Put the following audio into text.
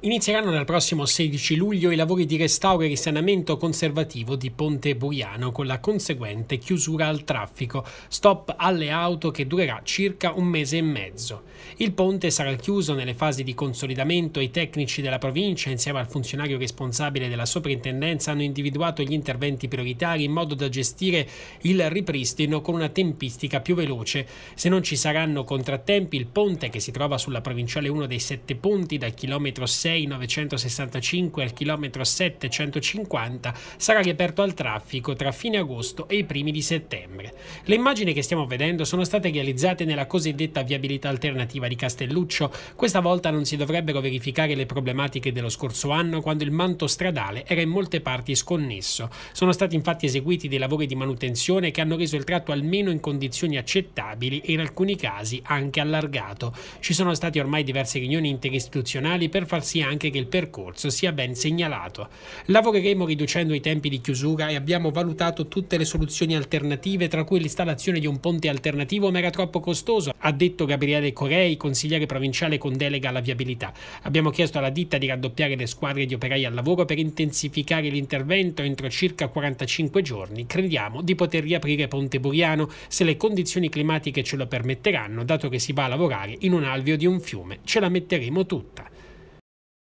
Inizieranno dal prossimo 16 luglio i lavori di restauro e risanamento conservativo di Ponte Buriano con la conseguente chiusura al traffico, stop alle auto che durerà circa un mese e mezzo. Il ponte sarà chiuso nelle fasi di consolidamento, i tecnici della provincia insieme al funzionario responsabile della soprintendenza hanno individuato gli interventi prioritari in modo da gestire il ripristino con una tempistica più veloce. Se non ci saranno contrattempi il ponte che si trova sulla provinciale 1 dei sette ponti dal chilometro 6 6,965 al chilometro 750 sarà riaperto al traffico tra fine agosto e i primi di settembre. Le immagini che stiamo vedendo sono state realizzate nella cosiddetta viabilità alternativa di Castelluccio. Questa volta non si dovrebbero verificare le problematiche dello scorso anno quando il manto stradale era in molte parti sconnesso. Sono stati infatti eseguiti dei lavori di manutenzione che hanno reso il tratto almeno in condizioni accettabili e in alcuni casi anche allargato. Ci sono stati ormai diverse riunioni interistituzionali per far sì assicurarsi anche che il percorso sia ben segnalato. Lavoreremo riducendo i tempi di chiusura e abbiamo valutato tutte le soluzioni alternative, tra cui l'installazione di un ponte alternativo, ma era troppo costoso, ha detto Gabriele Corei, consigliere provinciale con delega alla viabilità. Abbiamo chiesto alla ditta di raddoppiare le squadre di operai al lavoro per intensificare l'intervento entro circa 45 giorni. Crediamo di poter riaprire Ponte Buriano se le condizioni climatiche ce lo permetteranno, dato che si va a lavorare in un alveo di un fiume. Ce la metteremo tutta.